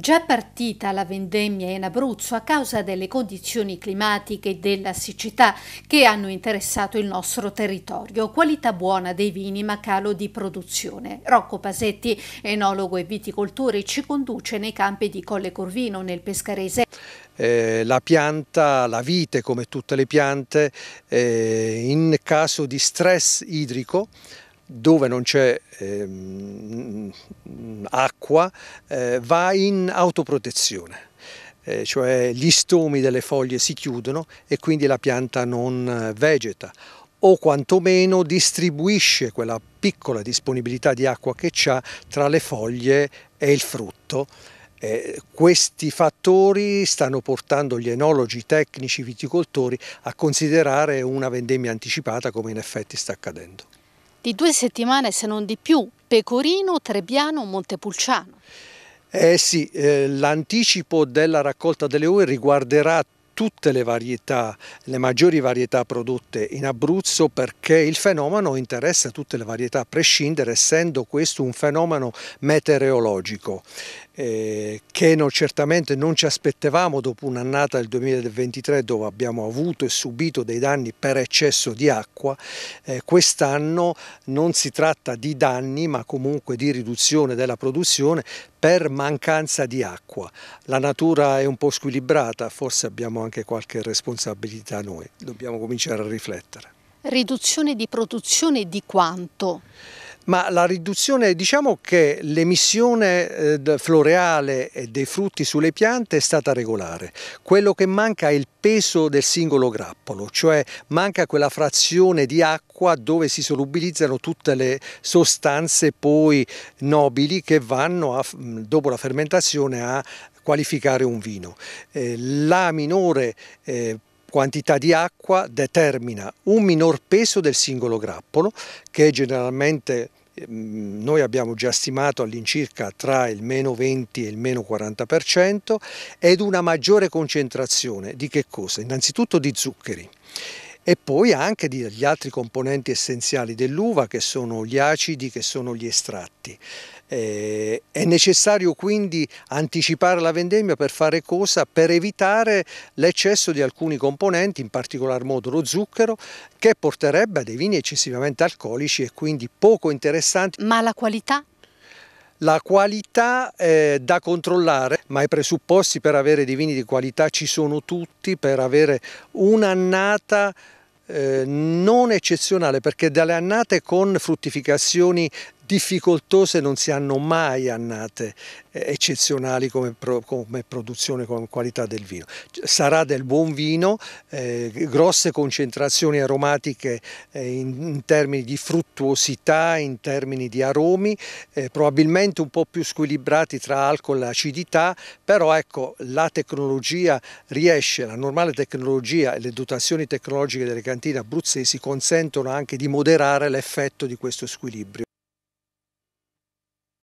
Già partita la vendemmia in Abruzzo a causa delle condizioni climatiche e della siccità che hanno interessato il nostro territorio, qualità buona dei vini ma calo di produzione. Rocco Pasetti, enologo e viticoltore, ci conduce nei campi di Colle Corvino nel Pescarese. Eh, la pianta, la vite come tutte le piante, eh, in caso di stress idrico dove non c'è ehm, acqua eh, va in autoprotezione eh, cioè gli stomi delle foglie si chiudono e quindi la pianta non eh, vegeta o quantomeno distribuisce quella piccola disponibilità di acqua che ha tra le foglie e il frutto. Eh, questi fattori stanno portando gli enologi, tecnici, viticoltori a considerare una vendemmia anticipata come in effetti sta accadendo di due settimane se non di più, Pecorino, Trebbiano, Montepulciano. Eh sì, eh, l'anticipo della raccolta delle ue riguarderà tutte le varietà, le maggiori varietà prodotte in Abruzzo perché il fenomeno interessa tutte le varietà a prescindere essendo questo un fenomeno meteorologico eh, che no, certamente non ci aspettavamo dopo un'annata del 2023 dove abbiamo avuto e subito dei danni per eccesso di acqua, eh, quest'anno non si tratta di danni ma comunque di riduzione della produzione per mancanza di acqua. La natura è un po' squilibrata, forse abbiamo anche qualche responsabilità noi, dobbiamo cominciare a riflettere. Riduzione di produzione di quanto? ma la riduzione, diciamo che l'emissione eh, floreale dei frutti sulle piante è stata regolare. Quello che manca è il peso del singolo grappolo, cioè manca quella frazione di acqua dove si solubilizzano tutte le sostanze poi nobili che vanno, a, dopo la fermentazione, a qualificare un vino. Eh, la minore eh, quantità di acqua determina un minor peso del singolo grappolo che generalmente ehm, noi abbiamo già stimato all'incirca tra il meno 20 e il meno 40% ed una maggiore concentrazione di che cosa? Innanzitutto di zuccheri e poi anche degli altri componenti essenziali dell'uva che sono gli acidi, che sono gli estratti. Eh, è necessario quindi anticipare la vendemmia per fare cosa? Per evitare l'eccesso di alcuni componenti, in particolar modo lo zucchero, che porterebbe a dei vini eccessivamente alcolici e quindi poco interessanti. Ma la qualità? La qualità è da controllare, ma i presupposti per avere dei vini di qualità ci sono tutti, per avere un'annata eh, non eccezionale perché dalle annate con fruttificazioni difficoltose non si hanno mai annate eh, eccezionali come, pro, come, produzione, come qualità del vino. Cioè, sarà del buon vino, eh, grosse concentrazioni aromatiche eh, in, in, termini di fruttuosità, in termini di aromi, eh, probabilmente un po' più squilibrati tra alcol e acidità, però ecco la tecnologia riesce, la normale tecnologia e le dotazioni tecnologiche delle cantine abruzzesi consentono anche di moderare l'effetto di questo squilibrio.